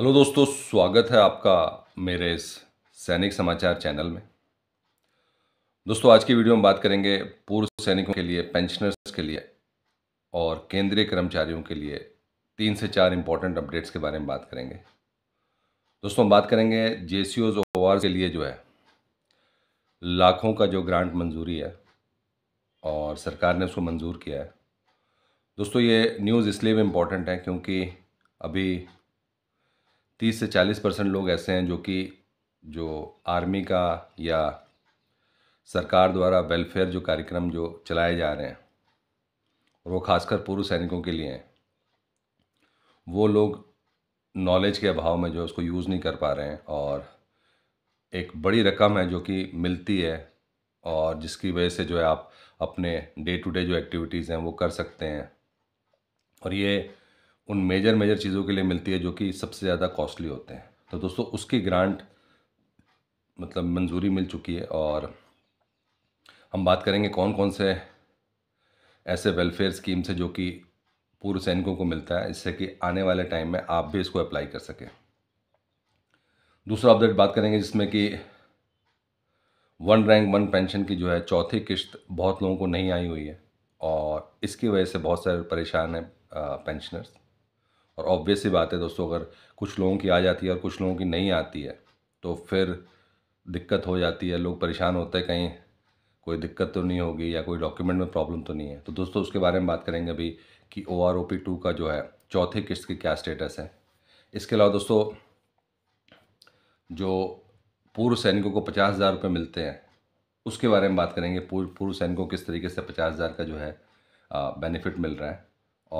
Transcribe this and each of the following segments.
hello दोस्तों स्वागत है आपका मेरे इस सैनिक समाचार चैनल में दोस्तों आज की वीडियो में बात करेंगे पूर्व सैनिकों के लिए पेंशनर्स के लिए और केंद्रीय कर्मचारियों के लिए तीन से चार इंपॉर्टेंट अपडेट्स के बारे में बात करेंगे दोस्तों हम बात करेंगे जे सी के लिए जो है लाखों का जो ग्रांट मंजूरी है और सरकार ने उसको मंजूर किया है दोस्तों ये न्यूज़ इसलिए भी इम्पॉर्टेंट है क्योंकि अभी तीस से चालीस परसेंट लोग ऐसे हैं जो कि जो आर्मी का या सरकार द्वारा वेलफेयर जो कार्यक्रम जो चलाए जा रहे हैं और वो खासकर पूर्व सैनिकों के लिए हैं वो लोग नॉलेज के अभाव में जो उसको यूज़ नहीं कर पा रहे हैं और एक बड़ी रकम है जो कि मिलती है और जिसकी वजह से जो है आप अपने डे टू डे जो एक्टिविटीज़ हैं वो कर सकते हैं और ये उन मेजर मेजर चीज़ों के लिए मिलती है जो कि सबसे ज़्यादा कॉस्टली होते हैं तो दोस्तों उसकी ग्रांट मतलब मंजूरी मिल चुकी है और हम बात करेंगे कौन कौन से ऐसे वेलफेयर स्कीम्स हैं जो कि पूर्व सैनिकों को मिलता है इससे कि आने वाले टाइम में आप भी इसको अप्लाई कर सकें दूसरा अपडेट बात करेंगे जिसमें कि वन रैंक वन पेंशन की जो है चौथी किस्त बहुत लोगों को नहीं आई हुई है और इसकी वजह से बहुत सारे परेशान हैं पेंशनर्स और ऑब्वियस ही बात है दोस्तों अगर कुछ लोगों की आ जाती है और कुछ लोगों की नहीं आती है तो फिर दिक्कत हो जाती है लोग परेशान होते हैं कहीं कोई दिक्कत तो नहीं होगी या कोई डॉक्यूमेंट में प्रॉब्लम तो नहीं है तो दोस्तों उसके बारे में बात करेंगे अभी कि O R O P two का जो है चौथी किस्त की क्या स्टेटस है इसके अलावा दोस्तों जो पूर्व सैनिकों को पचास हज़ार रुपये मिलते हैं उसके बारे में बात करेंगे पूर्व पूर्व सैनिकों किस तरीके से पचास हज़ार का जो है बेनिफिट मिल रहा है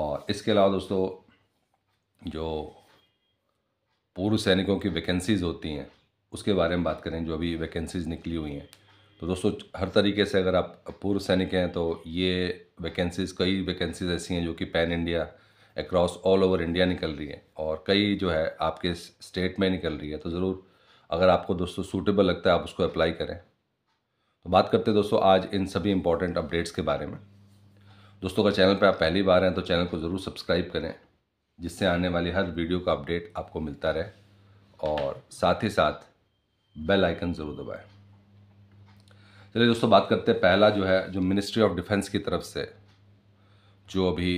और इसके अलावा दोस्तों जो पूर्व सैनिकों की वैकेंसीज़ होती हैं उसके बारे में बात करें जो अभी वैकेंसीज़ निकली हुई हैं तो दोस्तों हर तरीके से अगर आप पूर्व सैनिक हैं तो ये वैकेंसीज़ कई वैकेंसीज़ ऐसी हैं जो कि pan India across all over India निकल रही है और कई जो है आपके स्टेट में निकल रही है तो ज़रूर अगर आपको दोस्तों सूटेबल लगता है आप उसको अप्लाई करें तो बात करते हैं दोस्तों आज इन सभी इंपॉर्टेंट अपडेट्स के बारे में दोस्तों अगर चैनल पर आप पहली बार हैं तो चैनल को ज़रूर सब्सक्राइब करें जिससे आने वाली हर वीडियो का अपडेट आपको मिलता रहे और साथ ही साथ बेल आइकन ज़रूर दबाएं चलिए दोस्तों बात करते हैं पहला जो है जो मिनिस्ट्री ऑफ डिफेंस की तरफ से जो अभी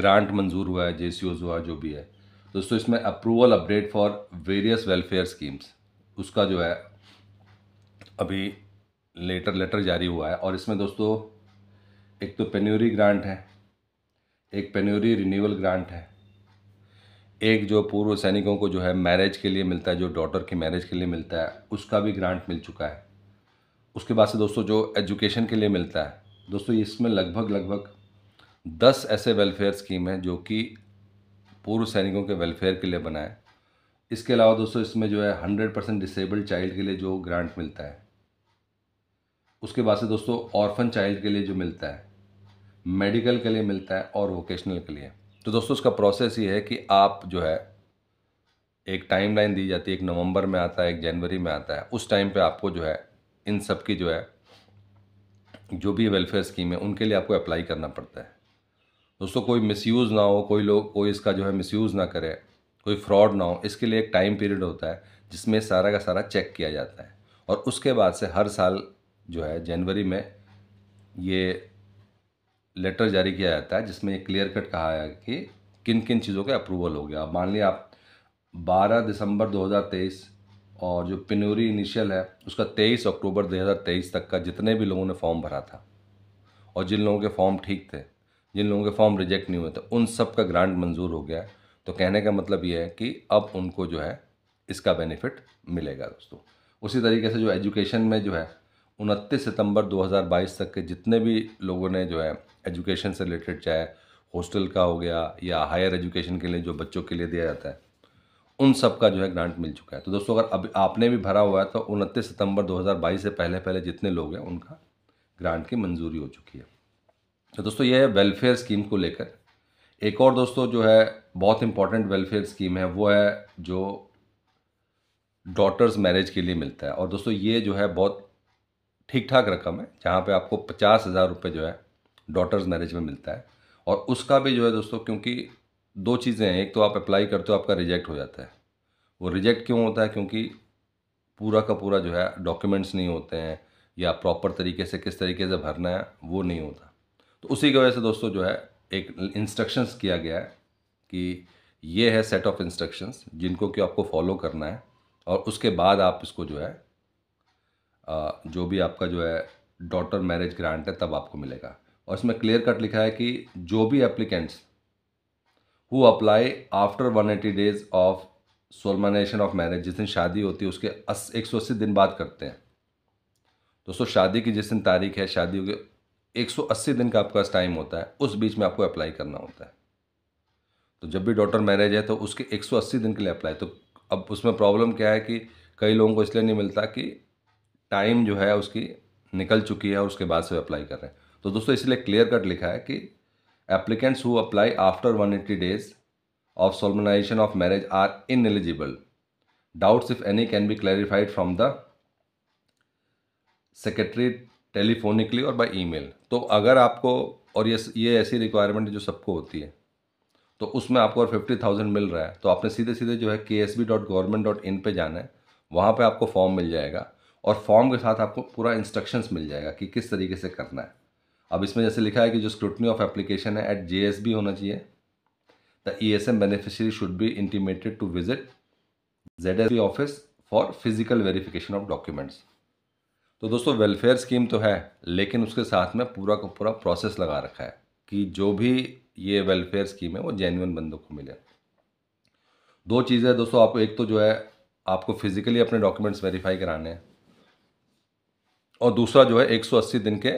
ग्रांट मंजूर हुआ है जे हुआ जो भी है दोस्तों इसमें approval update for various welfare schemes उसका जो है अभी लेटर लेटर जारी हुआ है और इसमें दोस्तों एक तो पेन्यूरी ग्रांट है एक पेन्यूरी रिन्यूअल ग्रांट है एक जो पूर्व सैनिकों को जो है मैरिज के लिए मिलता है जो डॉटर की मैरिज के लिए मिलता है उसका भी ग्रांट मिल चुका है उसके बाद से दोस्तों जो एजुकेशन के लिए मिलता है दोस्तों इसमें लगभग लगभग दस ऐसे वेलफेयर स्कीम हैं जो कि पूर्व सैनिकों के वेलफेयर के लिए बनाए इसके अलावा दोस्तों इसमें जो है हंड्रेड परसेंट डिसेबल्ड चाइल्ड के लिए जो ग्रांट मिलता है उसके बाद से दोस्तों ऑर्फन चाइल्ड के लिए जो मिलता है मेडिकल के लिए मिलता है और वोकेशनल के लिए तो दोस्तों उसका प्रोसेस ये है कि आप जो है एक टाइमलाइन दी जाती है एक नवंबर में आता है एक जनवरी में आता है उस टाइम पे आपको जो है इन सब की जो है जो भी वेलफेयर स्कीम है उनके लिए आपको अप्लाई करना पड़ता है दोस्तों कोई मिसयूज़ ना हो कोई लोग कोई इसका जो है मिसयूज़ ना करे कोई फ्रॉड ना हो इसके लिए एक टाइम पीरियड होता है जिसमें सारा का सारा चेक किया जाता है और उसके बाद से हर साल जो है जनवरी में ये लेटर जारी किया जाता है जिसमें क्लियर कट कहा है कि किन किन चीज़ों का अप्रूवल हो गया मान लिया आप 12 दिसंबर 2023 और जो पिनोरी इनिशियल है उसका 23 अक्टूबर 2023 तक का जितने भी लोगों ने फॉर्म भरा था और जिन लोगों के फॉर्म ठीक थे जिन लोगों के फॉर्म रिजेक्ट नहीं हुए थे तो उन सब का ग्रांट मंजूर हो गया तो कहने का मतलब ये है कि अब उनको जो है इसका बेनिफिट मिलेगा दोस्तों उसी तरीके से जो एजुकेशन में जो है उनतीस सितंबर 2022 तक के जितने भी लोगों ने जो है एजुकेशन से रिलेटेड चाहे हॉस्टल का हो गया या हायर एजुकेशन के लिए जो बच्चों के लिए दिया जाता है उन सब का जो है ग्रांट मिल चुका है तो दोस्तों अगर अब आपने भी भरा हुआ है तो उनतीस सितंबर 2022 से पहले पहले जितने लोग हैं उनका ग्रांट की मंजूरी हो चुकी है तो दोस्तों यह है वेलफेयर स्कीम को लेकर एक और दोस्तों जो है बहुत इंपॉर्टेंट वेलफेयर स्कीम है वो है जो डॉटर्स मैरिज के लिए मिलता है और दोस्तों ये जो है बहुत ठीक ठाक रकम है जहाँ पे आपको पचास हज़ार रुपये जो है डॉटर्स मैरिज में मिलता है और उसका भी जो है दोस्तों क्योंकि दो चीज़ें हैं एक तो आप अप्लाई करते हो आपका रिजेक्ट हो जाता है वो रिजेक्ट क्यों होता है क्योंकि पूरा का पूरा जो है डॉक्यूमेंट्स नहीं होते हैं या प्रॉपर तरीके से किस तरीके से भरना है वो नहीं होता तो उसी की वजह से दोस्तों जो है एक इंस्ट्रक्शंस किया गया है कि ये है सेट ऑफ इंस्ट्रक्शंस जिनको कि आपको फॉलो करना है और उसके बाद आप इसको जो है जो भी आपका जो है डॉटर मैरिज ग्रांट है तब आपको मिलेगा और इसमें क्लियर कट लिखा है कि जो भी applicants who apply after one eighty days of solemnisation of marriage जिस दिन शादी होती है उसके अस एक सौ अस्सी दिन बाद करते हैं दोस्तों शादी की जिस दिन तारीख है शादी के एक सौ अस्सी दिन का आपका टाइम होता है उस बीच में आपको अप्लाई करना होता है तो जब भी डॉटर मैरिज है तो उसके एक सौ अस्सी दिन के लिए अप्लाई तो अब उसमें प्रॉब्लम क्या है कि कई लोगों को इसलिए नहीं मिलता कि टाइम जो है उसकी निकल चुकी है और उसके बाद से अप्लाई कर रहे हैं तो दोस्तों इसलिए क्लियर कट लिखा है कि applicants who apply after one eighty days of solemnisation of marriage are ineligible doubts if any can be clarified from the secretary telephonically और बाई ईमेल तो अगर आपको और ये ये ऐसी रिक्वायरमेंट जो सबको होती है तो उसमें आपको और फिफ्टी थाउजेंड मिल रहा है तो आपने सीधे सीधे जो है K S B dot government dot in पर जाना है वहाँ पर आपको फॉर्म मिल जाएगा और फॉर्म के साथ आपको पूरा इंस्ट्रक्शंस मिल जाएगा कि किस तरीके से करना है अब इसमें जैसे लिखा है कि जो स्क्रूटनी ऑफ एप्लीकेशन है एट जे एस बी होना चाहिए the E S M beneficiary should be intimated to visit Z S B office for physical verification of documents तो दोस्तों वेलफेयर स्कीम तो है लेकिन उसके साथ में पूरा का पूरा प्रोसेस लगा रखा है कि जो भी ये वेलफेयर स्कीम है वो जेन्यून बंदों को मिले दो चीज़ें दोस्तों आप एक तो जो है आपको फिज़िकली अपने डॉक्यूमेंट्स वेरीफाई कराने हैं और दूसरा जो है 180 दिन के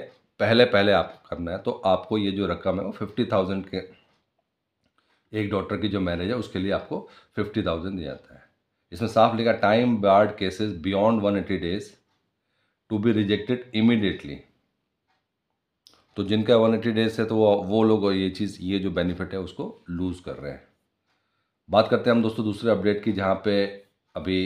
पहले पहले आप करना है तो आपको ये जो रकम है वो फिफ्टी थाउजेंड के एक डॉक्टर की जो मैरिज है उसके लिए आपको फिफ्टी थाउजेंड दिया जाता है इसमें साफ लिखा time barred cases beyond one eighty days to be rejected immediately तो जिनका वन एटी डेज है तो वो वो लोग ये चीज़ ये जो बेनिफिट है उसको लूज़ कर रहे हैं बात करते हैं हम दोस्तों दूसरे अपडेट की जहाँ पे अभी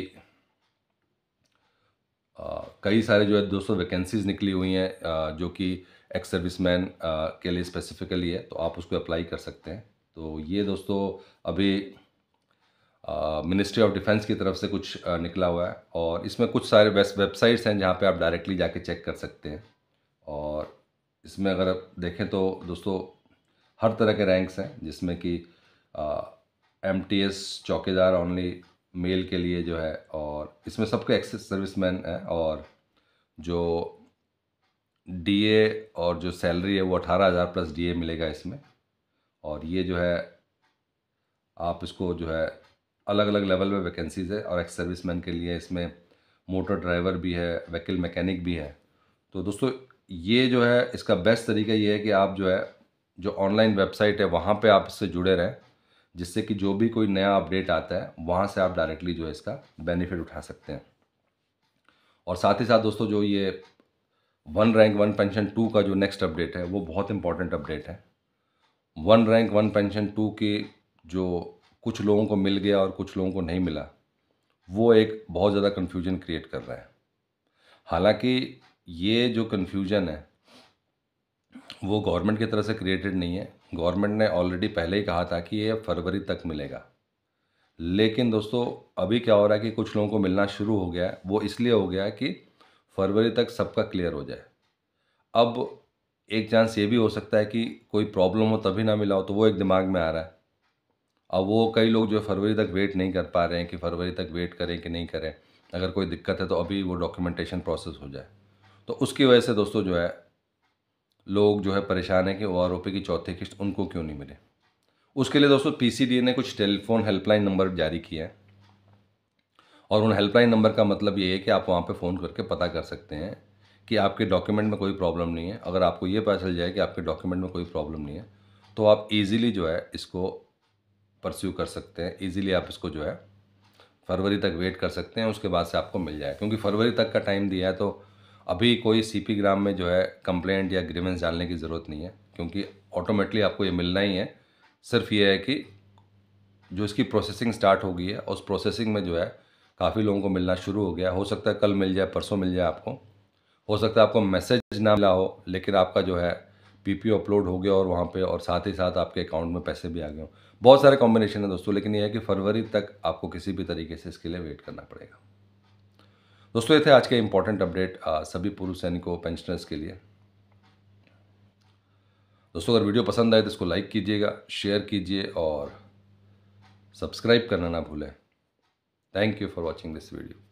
कई सारे जो है दोस्तों वैकेंसीज़ निकली हुई हैं जो कि एक्स सर्विस मैन के लिए स्पेसिफिकली है तो आप उसको अप्लाई कर सकते हैं तो ये दोस्तों अभी मिनिस्ट्री ऑफ डिफेंस की तरफ से कुछ निकला हुआ है और इसमें कुछ सारे वेबसाइट्स हैं जहाँ पे आप डायरेक्टली जाके चेक कर सकते हैं और इसमें अगर आप देखें तो दोस्तों हर तरह के रैंक्स हैं जिसमें कि एम टी एस चौकीदार ऑनली मेल के लिए जो है और इसमें सबके एक्सेस सर्विसमैन है और जो डीए और जो सैलरी है वो अठारह हज़ार प्लस डीए मिलेगा इसमें और ये जो है आप इसको जो है अलग अलग लेवल पे वैकेंसीज़ है और एक्स सर्विस मैन के लिए इसमें मोटर ड्राइवर भी है वहीकल मैकेनिक भी है तो दोस्तों ये जो है इसका बेस्ट तरीका ये है कि आप जो है जो ऑनलाइन वेबसाइट है वहाँ पे आप इससे जुड़े रहें जिससे कि जो भी कोई नया अपडेट आता है वहाँ से आप डायरेक्टली जो है इसका बेनिफिट उठा सकते हैं और साथ ही साथ दोस्तों जो ये one rank one pension two का जो नेक्स्ट अपडेट है वो बहुत इंपॉर्टेंट अपडेट है one rank one pension two के जो कुछ लोगों को मिल गया और कुछ लोगों को नहीं मिला वो एक बहुत ज़्यादा कन्फ्यूजन क्रिएट कर रहा है हालांकि ये जो कन्फ्यूजन है वो गवर्नमेंट की तरफ से क्रिएटेड नहीं है गवर्नमेंट ने ऑलरेडी पहले ही कहा था कि ये फरवरी तक मिलेगा लेकिन दोस्तों अभी क्या हो रहा है कि कुछ लोगों को मिलना शुरू हो गया है वो इसलिए हो गया है कि फरवरी तक सबका क्लियर हो जाए अब एक चांस ये भी हो सकता है कि कोई प्रॉब्लम हो तभी ना मिला हो तो वो एक दिमाग में आ रहा है अब वो कई लोग जो फरवरी तक वेट नहीं कर पा रहे हैं कि फरवरी तक वेट करें कि नहीं करें अगर कोई दिक्कत है तो अभी वो डॉक्यूमेंटेशन प्रोसेस हो जाए तो उसकी वजह से दोस्तों जो है लोग जो है परेशान हैं कि ओ आर की चौथी किस्त उनको क्यों नहीं मिले उसके लिए दोस्तों ए ने कुछ टेलीफोन हेल्पलाइन नंबर जारी किए हैं और उन हेल्पलाइन नंबर का मतलब ये है कि आप वहाँ पे फ़ोन करके पता कर सकते हैं कि आपके डॉक्यूमेंट में कोई प्रॉब्लम नहीं है अगर आपको ये पता चल जाए कि आपके डॉक्यूमेंट में कोई प्रॉब्लम नहीं है तो आप इजीली जो है इसको परस्यू कर सकते हैं इजीली आप इसको जो है फरवरी तक वेट कर सकते हैं उसके बाद से आपको मिल जाए क्योंकि फरवरी तक का टाइम दिया है तो अभी कोई सी ग्राम में जो है कंप्लेंट या ग्रीवेंस डालने की ज़रूरत नहीं है क्योंकि ऑटोमेटिकली आपको ये मिलना ही है सिर्फ ये है कि जो इसकी प्रोसेसिंग स्टार्ट हो गई है उस प्रोसेसिंग में जो है काफ़ी लोगों को मिलना शुरू हो गया हो सकता है कल मिल जाए परसों मिल जाए आपको हो सकता है आपको मैसेज ना मिला हो लेकिन आपका जो है पीपीओ अपलोड हो गया और वहाँ पे और साथ ही साथ आपके अकाउंट में पैसे भी आ गए हों बहुत सारे कॉम्बिनेशन है दोस्तों लेकिन ये है कि फरवरी तक आपको किसी भी तरीके से इसके लिए वेट करना पड़ेगा दोस्तों ये थे आज के इंपॉर्टेंट अपडेट सभी पूर्व सैनिकों पेंशनर्स के लिए दोस्तों अगर वीडियो पसंद आए तो इसको लाइक कीजिएगा शेयर कीजिए और सब्सक्राइब करना ना भूलें thank you for watching this video